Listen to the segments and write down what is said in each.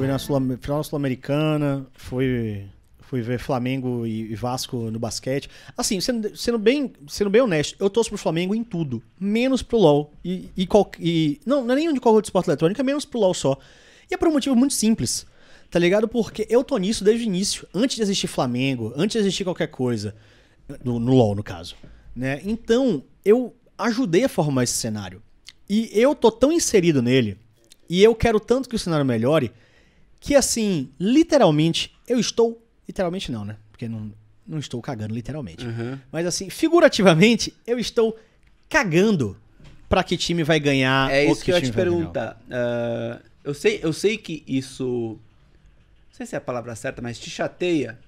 Fui na Sul, final Sul-Americana, fui, fui ver Flamengo e, e Vasco no basquete. Assim, sendo, sendo, bem, sendo bem honesto, eu torço pro Flamengo em tudo, menos pro LoL. E, e, qual, e não, não é nenhum de qualquer esporte eletrônico, é menos pro LoL só. E é por um motivo muito simples, tá ligado? Porque eu tô nisso desde o início, antes de existir Flamengo, antes de existir qualquer coisa. No, no LoL, no caso. Né? Então, eu ajudei a formar esse cenário. E eu tô tão inserido nele, e eu quero tanto que o cenário melhore, que assim, literalmente, eu estou. Literalmente não, né? Porque não, não estou cagando, literalmente. Uhum. Mas assim, figurativamente, eu estou cagando para que time vai ganhar. É isso que, que eu ia te perguntar. Uh, eu, sei, eu sei que isso. Não sei se é a palavra certa, mas te chateia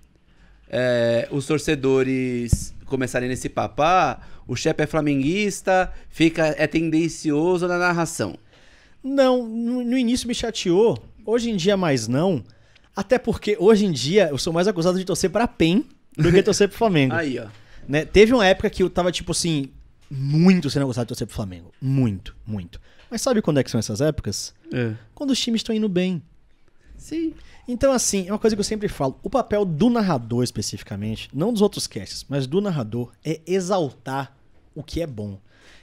é, os torcedores começarem nesse papá. o chefe é flamenguista, fica é tendencioso na narração. Não, no, no início me chateou. Hoje em dia mais não. Até porque hoje em dia eu sou mais acusado de torcer pra PEN do que torcer pro Flamengo. Aí, ó. Né? Teve uma época que eu tava, tipo assim, muito sendo acusado de torcer pro Flamengo. Muito, muito. Mas sabe quando é que são essas épocas? É. Quando os times estão indo bem. Sim. Então, assim, é uma coisa que eu sempre falo. O papel do narrador, especificamente, não dos outros casts, mas do narrador, é exaltar o que é bom.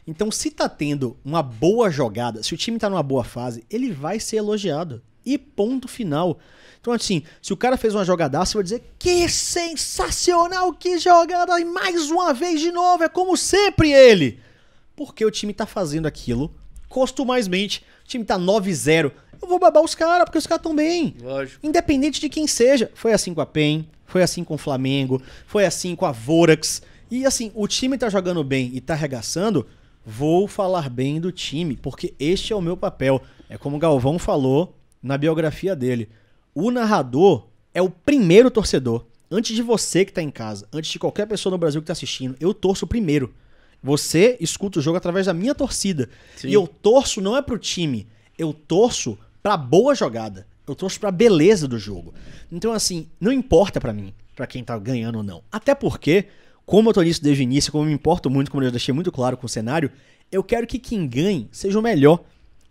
Então, se tá tendo uma boa jogada, se o time tá numa boa fase, ele vai ser elogiado. E ponto final. Então, assim, se o cara fez uma jogadaça, eu vou dizer que sensacional, que jogada! E mais uma vez de novo, é como sempre ele! Porque o time tá fazendo aquilo costumazmente. O time tá 9-0. Eu vou babar os caras, porque os caras estão bem. Lógico. Independente de quem seja. Foi assim com a PEN, foi assim com o Flamengo, foi assim com a Vorax. E assim, o time tá jogando bem e tá arregaçando vou falar bem do time, porque este é o meu papel. É como o Galvão falou na biografia dele. O narrador é o primeiro torcedor. Antes de você que está em casa, antes de qualquer pessoa no Brasil que está assistindo, eu torço primeiro. Você escuta o jogo através da minha torcida. Sim. E eu torço não é pro time, eu torço pra boa jogada. Eu torço pra beleza do jogo. Então, assim, não importa para mim, para quem tá ganhando ou não. Até porque como eu tô nisso desde o início, como eu me importo muito, como eu já deixei muito claro com o cenário, eu quero que quem ganhe seja o melhor.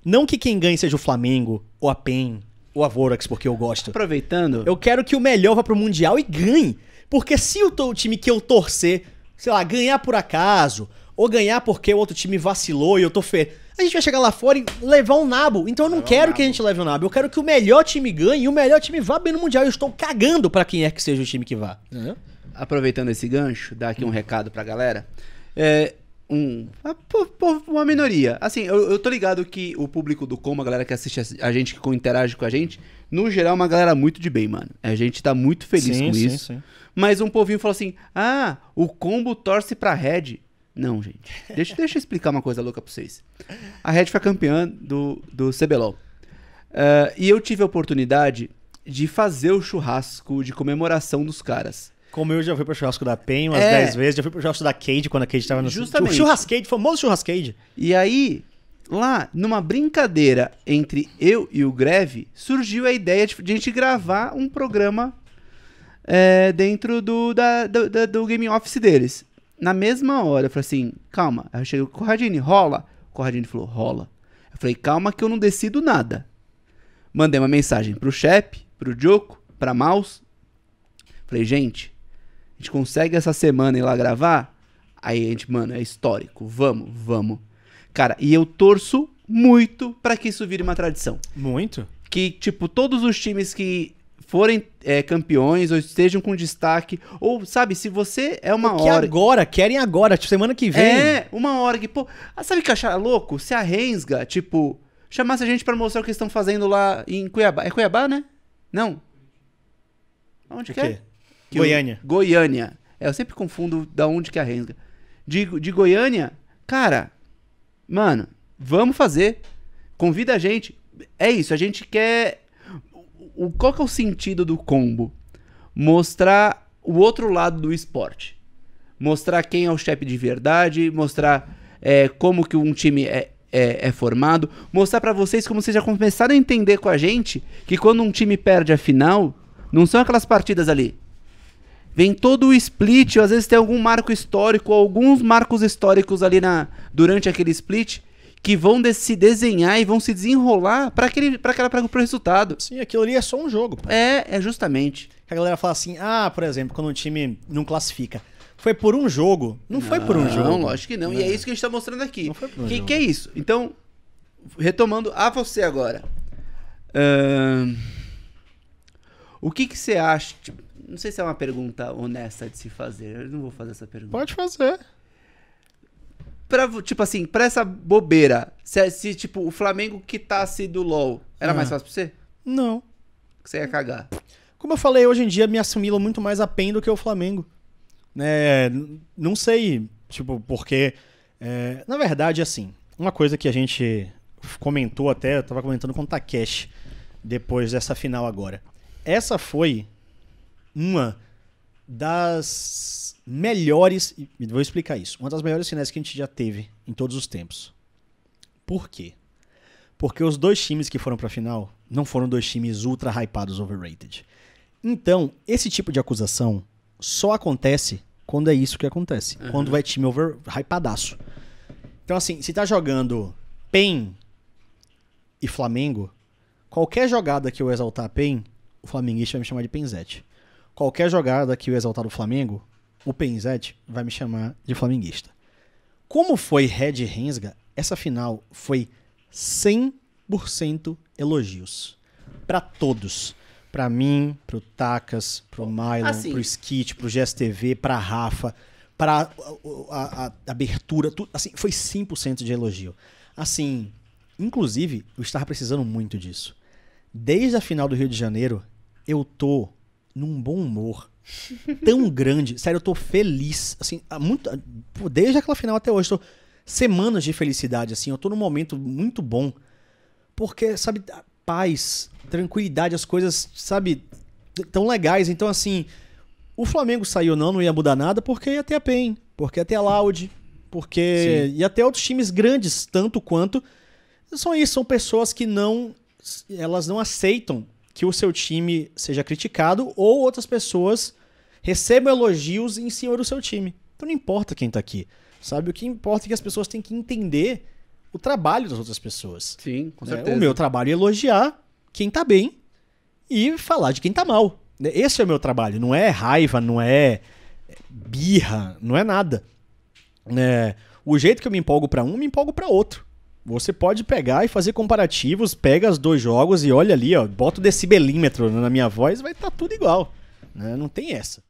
Não que quem ganhe seja o Flamengo, ou a PEN, ou a Vorax, porque eu gosto. Aproveitando. Eu quero que o melhor vá pro Mundial e ganhe. Porque se o, o time que eu torcer, sei lá, ganhar por acaso, ou ganhar porque o outro time vacilou e eu tô fe... A gente vai chegar lá fora e levar um nabo. Então eu não levar quero um que a gente leve um nabo. Eu quero que o melhor time ganhe e o melhor time vá bem no Mundial. Eu estou cagando para quem é que seja o time que vá. Uhum aproveitando esse gancho, dar aqui um recado pra galera. É, um, uma minoria. Assim, eu, eu, tô ligado que o público do Como, a galera que assiste a gente, que interage com a gente, no geral é uma galera muito de bem, mano. A gente tá muito feliz sim, com sim, isso. Sim. Mas um povinho falou assim: ah, o Combo torce pra Red. Não, gente. Deixa, deixa eu explicar uma coisa louca pra vocês. A Red foi campeã do, do CBLOL. Uh, é, e eu tive a oportunidade de fazer o churrasco de comemoração dos caras. Como eu já fui pro churrasco da Penho umas 10 é. vezes, já fui pro churrasco da Cade quando a Cade tava no Justamente. O churrascade, famoso churrascade. E aí, lá, numa brincadeira entre eu e o Greve, surgiu a ideia de, de a gente gravar um programa é, dentro do, da, do, da, do game office deles. Na mesma hora, eu falei assim, calma. Aí eu cheguei com o Corradini, rola. O Corradini falou, rola. Eu falei, calma que eu não decido nada. Mandei uma mensagem pro Shep, pro Joko, pra Mouse. Falei, gente, a gente consegue essa semana ir lá gravar? Aí a gente, mano, é histórico. Vamos, vamos. Cara, e eu torço muito para que isso vire uma tradição. Muito? Que, tipo, todos os times que forem é, campeões ou estejam com destaque. Ou, sabe, se você é uma que hora. agora, querem agora, tipo, semana que vem. É, uma hora que, pô. Ah, sabe o que achar louco? Se a Rensga, tipo, chamasse a gente para mostrar o que estão fazendo lá em Cuiabá. É Cuiabá, né? Não. Onde que é? Goiânia. Goiânia. É, eu sempre confundo da onde que é a Renga. De, de Goiânia, cara, mano, vamos fazer. Convida a gente. É isso, a gente quer. O, qual que é o sentido do combo? Mostrar o outro lado do esporte. Mostrar quem é o chefe de verdade, mostrar é, como que um time é, é, é formado, mostrar para vocês como vocês já começaram a entender com a gente que quando um time perde a final, não são aquelas partidas ali vem todo o split, às vezes tem algum marco histórico, alguns marcos históricos ali na durante aquele split que vão se desenhar e vão se desenrolar para aquele para aquela para o resultado. Sim, aquilo ali é só um jogo. Pô. É, é justamente. A galera fala assim: "Ah, por exemplo, quando um time não classifica, foi por um jogo. Não, não foi por um jogo. Não, lógico que não. não. E é, é isso que a gente está mostrando aqui. Não foi por um que, jogo. que é isso? Então, retomando a você agora. Uh, o que que você acha? Tipo, não sei se é uma pergunta honesta de se fazer. Eu não vou fazer essa pergunta. Pode fazer. Pra, tipo assim, pra essa bobeira, se, é, se tipo, o Flamengo quitasse tá do LOL, era ah. mais fácil pra você? Não. Você ia cagar. Como eu falei, hoje em dia me assimilo muito mais a PEN do que o Flamengo. É, não sei, tipo, porque. É, na verdade, assim, uma coisa que a gente comentou até, eu tava comentando com o Takeshi depois dessa final agora. Essa foi uma das melhores. Vou explicar isso. Uma das melhores finais que a gente já teve em todos os tempos. Por quê? Porque os dois times que foram pra final não foram dois times ultra hypados, overrated. Então, esse tipo de acusação só acontece quando é isso que acontece. Uhum. Quando vai time over hypadaço. Então, assim, se tá jogando PEN e Flamengo, qualquer jogada que eu exaltar PEN, o flamenguista vai me chamar de Penzete. Qualquer jogada que eu exaltar do Flamengo, o Penzete vai me chamar de flamenguista. Como foi Red Rensga, essa final foi 100% elogios. Para todos. Para mim, pro Takas, pro Milan, assim. pro Skit, pro GSTV, pra Rafa, pra a, a, a abertura, tudo, assim, foi 100% de elogio. Assim, inclusive, eu estava precisando muito disso. Desde a final do Rio de Janeiro, eu tô num bom humor tão grande. Sério, eu tô feliz. Assim, muito, desde aquela final até hoje, tô semanas de felicidade, assim. Eu tô num momento muito bom. Porque, sabe, paz, tranquilidade, as coisas, sabe, tão legais. Então, assim, o Flamengo saiu não, não ia mudar nada, porque ia ter a PEN, porque ia ter a Loud, porque Sim. ia ter outros times grandes, tanto quanto. São isso, são pessoas que não. Elas não aceitam que o seu time seja criticado ou outras pessoas recebam elogios em cima do seu time. Então não importa quem está aqui. Sabe? O que importa é que as pessoas têm que entender o trabalho das outras pessoas. Sim, com né? certeza. o meu trabalho é elogiar quem está bem e falar de quem está mal. Né? Esse é o meu trabalho. Não é raiva, não é birra, não é nada. É, o jeito que eu me empolgo para um, me empolgo para outro. Você pode pegar e fazer comparativos, pega os dois jogos e olha ali, ó, bota o decibelímetro na minha voz, vai estar tá tudo igual. Né? Não tem essa.